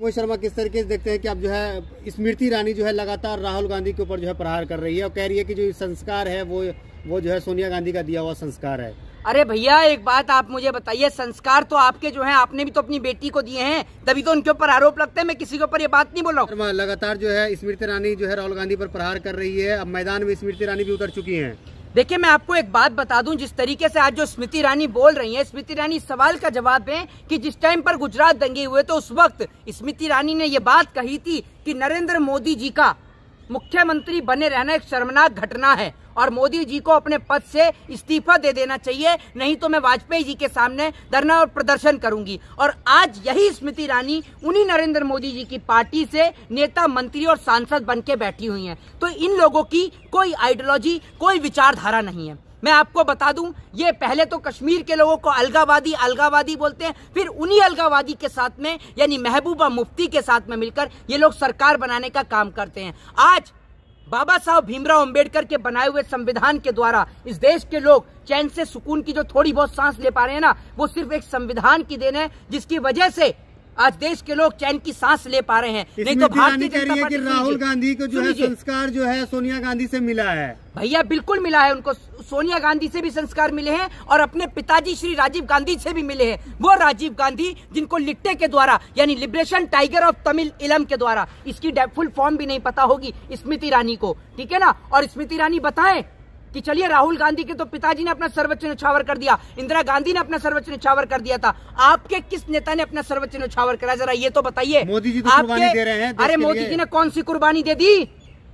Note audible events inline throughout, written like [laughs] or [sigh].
मोहित शर्मा किस तरीके से देखते हैं कि अब जो है स्मृति ईरानी जो है लगातार राहुल गांधी के ऊपर जो है प्रहार कर रही है और कह रही है कि जो संस्कार है वो वो जो है सोनिया गांधी का दिया हुआ संस्कार है अरे भैया एक बात आप मुझे बताइए संस्कार तो आपके जो है आपने भी तो अपनी बेटी को दिए हैं तभी तो उनके ऊपर आरोप लगते हैं मैं किसी के ऊपर ये बात नहीं बोल रहा हूँ लगातार जो है स्मृति ईरानी जो है राहुल गांधी पर प्रहार कर रही है अब मैदान में स्मृति ईरानी भी उतर चुकी है देखिए मैं आपको एक बात बता दूं जिस तरीके से आज जो स्मृति ईरानी बोल रही हैं स्मृति ईरानी सवाल का जवाब दें कि जिस टाइम पर गुजरात दंगे हुए तो उस वक्त स्मृति ईरानी ने ये बात कही थी कि नरेंद्र मोदी जी का मुख्यमंत्री बने रहना एक शर्मनाक घटना है और मोदी जी को अपने पद से इस्तीफा दे देना चाहिए नहीं तो मैं वाजपेयी जी के सामने धरना और प्रदर्शन करूंगी और आज यही स्मृति ईरानी उन्हीं नरेंद्र मोदी जी की पार्टी से नेता मंत्री और सांसद बन के बैठी हुई है तो इन लोगों की कोई आइडियोलॉजी कोई विचारधारा नहीं है मैं आपको बता दूं ये पहले तो कश्मीर के लोगों को अलगावादी अलगावादी बोलते हैं फिर उन्हीं अलगावादी के साथ में यानी महबूबा मुफ्ती के साथ में मिलकर ये लोग सरकार बनाने का काम करते हैं आज बाबा साहब भीमराव अंबेडकर के बनाए हुए संविधान के द्वारा इस देश के लोग चैन से सुकून की जो थोड़ी बहुत सांस ले पा रहे हैं ना वो सिर्फ एक संविधान की देन है जिसकी वजह से आज देश के लोग चैन की सांस ले पा रहे हैं नहीं तो भारतीय जनता पार्टी कि राहुल गांधी को जो है संस्कार जो है सोनिया गांधी से मिला है भैया बिल्कुल मिला है उनको सोनिया गांधी से भी संस्कार मिले हैं और अपने पिताजी श्री राजीव गांधी से भी मिले हैं वो राजीव गांधी जिनको लिट्टे के द्वारा यानी लिबरेशन टाइगर ऑफ तमिल इलम के द्वारा इसकी फुल फॉर्म भी नहीं पता होगी स्मृति ईरानी को ठीक है ना और स्मृति ईरानी बताएं कि चलिए राहुल गांधी के तो पिताजी ने अपना सर्वोच्च न्यौछावर कर दिया इंदिरा गांधी ने अपना सर्वोच्च नछावर कर दिया था आपके किस नेता ने अपना सर्वोच्च न्यौछावर करा जरा ये तो बताइए मोदी जी तो आपके दे रहे हैं अरे मोदी जी ने कौन सी कुर्बानी दे दी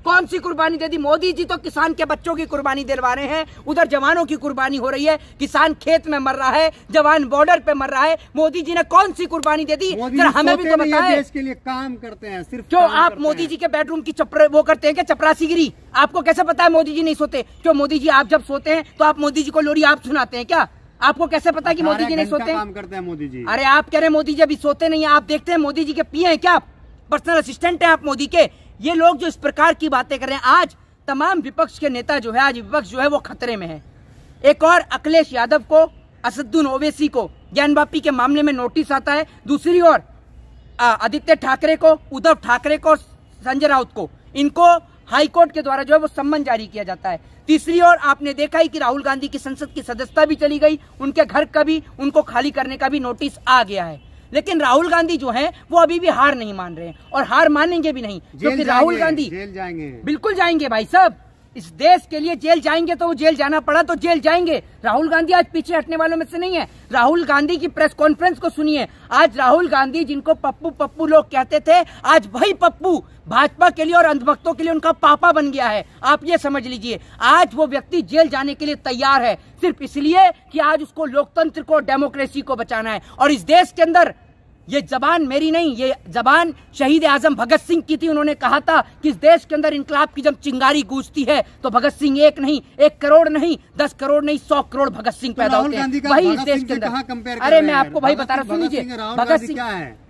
कौन सी कुर्बानी दे दी मोदी जी तो किसान के बच्चों की कुर्बानी दिलवा रहे हैं उधर जवानों की कुर्बानी हो रही है किसान खेत में मर रहा है जवान बॉर्डर पे मर रहा है मोदी जी ने कौन सी कुर्बानी दे दी सर हमें भी तो बताएं देश के लिए काम करते हैं सिर्फ क्यों आप मोदी जी के बेडरूम की चपरे वो करते हैं क्या चपरासीगिरी आपको कैसे पता है मोदी जी नहीं सोते क्यों मोदी जी आप जब सोते हैं तो आप मोदी जी को लोरी आप सुनाते हैं क्या आपको कैसे पता कि मोदी जी नहीं सोते काम करते हैं मोदी जी अरे आप कह रहे हैं मोदी जी अभी सोते नहीं है आप देखते हैं मोदी जी के पिए हैं क्या पर्सनल असिस्टेंट हैं आप मोदी के ये लोग जो इस प्रकार की बातें कर रहे हैं आज तमाम विपक्ष के नेता जो है आज विपक्ष जो है वो खतरे में है एक और अखिलेश यादव को असदुद्दीन ओवैसी को ज्ञान बापी के मामले में नोटिस आता है दूसरी ओर आदित्य ठाकरे को उद्धव ठाकरे को संजय राउत को इनको हाईकोर्ट के द्वारा जो है वो सम्मन जारी किया जाता है तीसरी ओर आपने देखा ही कि राहुल गांधी की संसद की सदस्यता भी चली गई उनके घर का भी उनको खाली करने का भी नोटिस आ गया है लेकिन राहुल गांधी जो है वो अभी भी हार नहीं मान रहे हैं और हार मानेंगे भी नहीं क्योंकि राहुल गांधी जेल जाएंगे बिल्कुल जाएंगे भाई साहब इस देश के लिए जेल जाएंगे तो वो जेल जाना पड़ा तो जेल जाएंगे राहुल गांधी आज पीछे हटने वालों में से नहीं है राहुल गांधी की प्रेस कॉन्फ्रेंस को सुनिए आज राहुल गांधी जिनको पप्पू पप्पू लोग कहते थे आज वही पप्पू भाजपा के लिए और अंधभक्तों के लिए उनका पापा बन गया है आप ये समझ लीजिए आज वो व्यक्ति जेल जाने के लिए तैयार है सिर्फ इसलिए कि आज उसको लोकतंत्र को डेमोक्रेसी को बचाना है और इस देश के अंदर ये जबान मेरी नहीं ये जबान शहीद आजम भगत सिंह की थी उन्होंने कहा था कि इस देश के अंदर इंकलाब की जब चिंगारी गूंजती है तो भगत सिंह एक नहीं एक करोड़ नहीं दस करोड़ नहीं सौ करोड़ भगत सिंह पैदा होते हैं वही इस देश के अंदर अरे मैं आपको भाई बता रहा हूँ सुन लीजिए भगत सिंह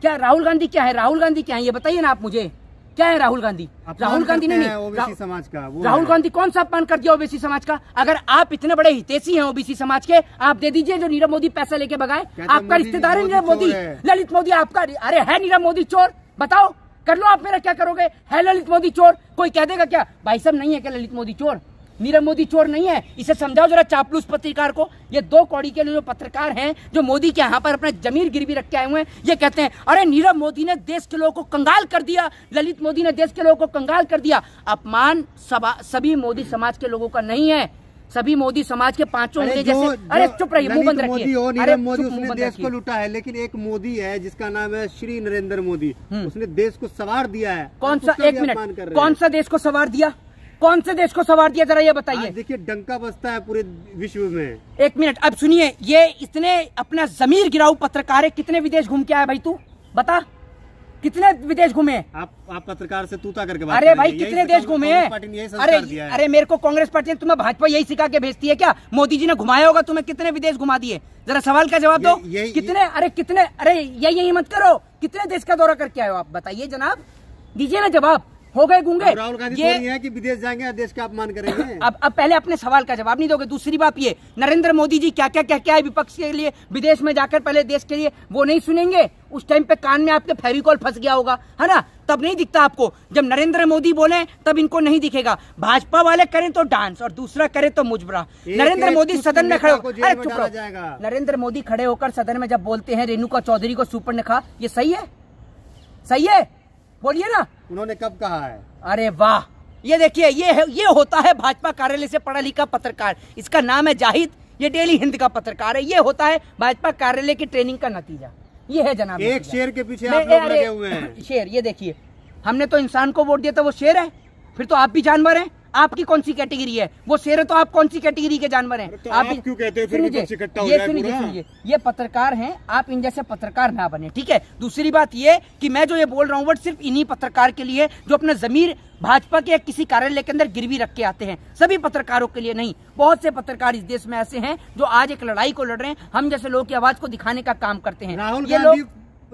क्या राहुल गांधी क्या है राहुल गांधी क्या है ये बताइए ना आप मुझे क्या है राहुल गांधी राहुल गांधी नहीं, ओबीसी समाज का वो राहुल गांधी कौन सा अपमान कर दिया ओबीसी समाज का अगर आप इतने बड़े हितेशी हैं ओबीसी समाज के आप दे दीजिए जो नीरव मोदी पैसा लेके बगाए तो आपका रिश्तेदार है नीरव मोदी ललित मोदी आपका अरे है नीरव मोदी चोर बताओ कर लो आप मेरा क्या करोगे है ललित मोदी चोर कोई कह देगा क्या भाई साहब नहीं है क्या ललित मोदी चोर नीरव मोदी चोर नहीं है इसे समझाओ जरा चापलूस पत्रकार को ये दो कौड़ी के जो पत्रकार हैं जो मोदी के यहाँ पर अपने जमीर गिरवी रख के आए हुए हैं ये कहते हैं अरे नीरव मोदी ने देश के लोगों को कंगाल कर दिया ललित मोदी ने देश के लोगों को कंगाल कर दिया अपमान सभी मोदी समाज के लोगों का नहीं है सभी मोदी समाज के पांचों अरे जैसे अरे चुप रहिए मुंह बंद रखिए मोदी उसने देश को लूटा है लेकिन एक मोदी है जिसका नाम है श्री नरेंद्र मोदी हम्म। उसने देश को सवार दिया है कौन सा एक मिनट कौन सा देश को सवार दिया कौन से देश को सवार दिया जरा ये बताइए देखिए डंका बसता है पूरे विश्व में एक मिनट अब सुनिए ये इतने अपना जमीर गिराऊ पत्रकार है कितने विदेश घूम के आया भाई तू बता कितने विदेश घूमे आप आप पत्रकार से तूता करके बात अरे भाई कितने देश घूमे अरे अरे मेरे को कांग्रेस पार्टी ने तुम्हें भाजपा यही सिखा के भेजती है क्या मोदी जी ने घुमाया होगा तुम्हें कितने विदेश घुमा दिए जरा सवाल का जवाब दो कितने अरे कितने अरे यही यही मत करो कितने देश का दौरा करके आयो आप बताइए जनाब दीजिए ना जवाब हो गए गूंगे राहुल गांधी ये है कि विदेश जाएंगे देश का अपमान करेंगे [laughs] अब अब पहले अपने सवाल का जवाब नहीं दोगे दूसरी बात ये नरेंद्र मोदी जी क्या क्या क्या क्या है विपक्ष के लिए विदेश में जाकर पहले देश के लिए वो नहीं सुनेंगे उस टाइम पे कान में आपके फेविकॉल फंस गया होगा है ना तब नहीं दिखता आपको जब नरेंद्र मोदी बोले तब इनको नहीं दिखेगा भाजपा वाले करें तो डांस और दूसरा करे तो मुजबरा नरेंद्र मोदी सदन में खड़े अरे चुप नरेंद्र मोदी खड़े होकर सदन में जब बोलते हैं रेणुका चौधरी को सुपर ने ये सही है सही है बोलिए ना उन्होंने कब कहा है अरे वाह ये देखिए ये है ये होता है भाजपा कार्यालय से पढ़ा लिखा पत्रकार इसका नाम है जाहिद ये डेली हिंद का पत्रकार है ये होता है भाजपा कार्यालय की ट्रेनिंग का नतीजा ये है जनाब एक शेर के पीछे आप लोग लगे हुए हैं [laughs] शेर ये देखिए हमने तो इंसान को वोट दिया था तो वो शेर है फिर तो आप भी जानवर हैं आपकी कौन सी कैटेगरी है वो शेर तो आप कौन सी कैटेगरी के जानवर हैं तो आप, आप क्यों कहते हैं सुनिए ये सुनिए सुनिए ये पत्रकार हैं आप इन जैसे पत्रकार ना बने ठीक है दूसरी बात ये कि मैं जो ये बोल रहा हूँ वो सिर्फ इन्हीं पत्रकार के लिए जो अपना जमीर भाजपा के किसी कार्यालय के अंदर गिरवी रख के आते हैं सभी पत्रकारों के लिए नहीं बहुत से पत्रकार इस देश में ऐसे है जो आज एक लड़ाई को लड़ रहे हैं हम जैसे लोगों की आवाज को दिखाने का काम करते हैं राहुल गांधी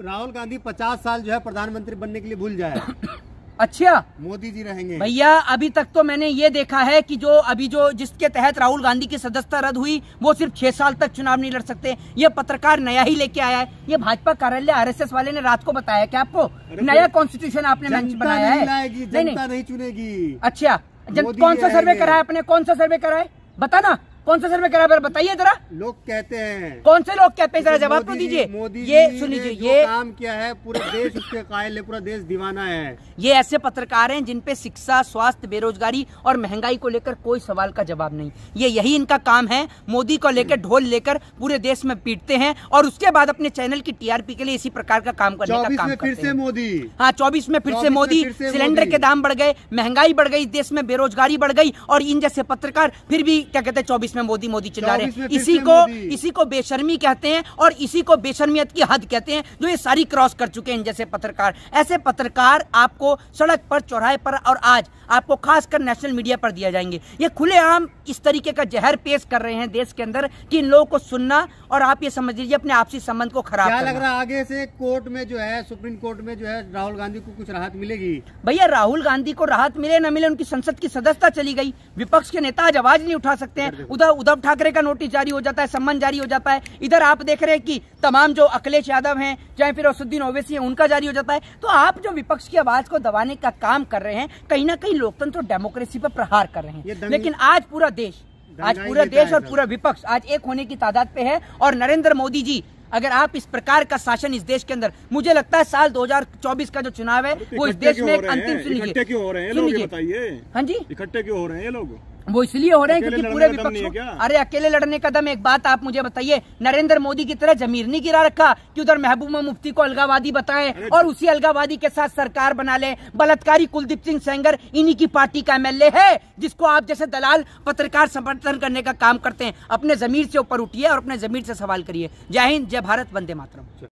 राहुल गांधी पचास साल जो है प्रधानमंत्री बनने के लिए भूल जाए [coughs] अच्छा मोदी जी रहेंगे भैया अभी तक तो मैंने ये देखा है कि जो अभी जो जिसके तहत राहुल गांधी की सदस्यता रद्द हुई वो सिर्फ छह साल तक चुनाव नहीं लड़ सकते ये पत्रकार नया ही लेके आया है ये भाजपा कार्यालय आरएसएस वाले ने रात को बताया क्या आपको नया कॉन्स्टिट्यूशन आपने बनाया है नहीं, नहीं चुनेगी अच्छा कौन सा सर्वे कराया अपने कौन सा सर्वे कराए बताना कौन सा सर में करा बताइए जरा लोग कहते हैं कौन से लोग कहते हैं जरा जवाब तो दीजिए मोदी ये सुन लीजिए ये काम किया है पूरे देश उसके कायल है पूरा देश दीवाना है ये ऐसे पत्रकार हैं जिनपे शिक्षा स्वास्थ्य बेरोजगारी और महंगाई को लेकर कोई सवाल का जवाब नहीं ये यही इनका काम है मोदी को लेकर ढोल लेकर पूरे देश में पीटते हैं और उसके बाद अपने चैनल की टीआरपी के लिए इसी प्रकार का काम करने का काम फिर से मोदी हाँ चौबीस में फिर से मोदी सिलेंडर के दाम बढ़ गए महंगाई बढ़ गई देश में बेरोजगारी बढ़ गई और इन जैसे पत्रकार फिर भी क्या कहते हैं चौबीस चौबीस में मोदी मोदी चिल्ला रहे हैं इसी को इसी को बेशर्मी कहते हैं और इसी को बेशर्मियत की हद कहते हैं जो ये सारी क्रॉस कर चुके हैं जैसे पत्रकार ऐसे पत्रकार आपको सड़क पर चौराहे पर और आज आपको खासकर नेशनल मीडिया पर दिया जाएंगे ये खुलेआम इस तरीके का जहर पेश कर रहे हैं देश के अंदर कि इन लोगों को सुनना और आप ये समझ लीजिए अपने आपसी संबंध को खराब क्या लग रहा है आगे से कोर्ट में जो है सुप्रीम कोर्ट में जो है राहुल गांधी को कुछ राहत मिलेगी भैया राहुल गांधी को राहत मिले ना मिले उनकी संसद की सदस्यता चली गई विपक्ष के नेता आज आवाज नहीं उठा सकते हैं उधर उद्धव ठाकरे का नोटिस जारी हो जाता है सम्मान जारी हो जाता है इधर आप देख रहे हैं कि तमाम जो अखिलेश यादव हैं चाहे फिर असुद्दीन ओवैसी हैं उनका जारी हो जाता है तो आप जो विपक्ष की आवाज को दबाने का काम कर रहे हैं कहीं ना कहीं लोकतंत्र डेमोक्रेसी पर प्रहार कर रहे हैं लेकिन आज पूरा देश आज पूरा देश और पूरा विपक्ष आज एक होने की तादाद पे है और नरेंद्र मोदी जी अगर आप इस प्रकार का शासन इस देश के अंदर मुझे लगता है साल 2024 का जो चुनाव है तो वो इस देश में एक अंतिम सुनिए क्यों हो रहे हैं हाँ जी इकट्ठे क्यों हो रहे हैं ये लोग वो इसलिए हो रहे हैं क्योंकि पूरे विपक्ष अरे अकेले लड़ने का दम एक बात आप मुझे बताइए नरेंद्र मोदी की तरह जमीर नहीं गिरा रखा कि उधर महबूबा मुफ्ती को अलगावादी बताएं और उसी अलगावादी के साथ सरकार बना ले बलात्कारी कुलदीप सिंह सेंगर इन्हीं की पार्टी का एमएलए है जिसको आप जैसे दलाल पत्रकार समर्थन करने का काम करते हैं अपने जमीर से ऊपर उठिए और अपने जमीर से सवाल करिए जय हिंद जय भारत वंदे मातरम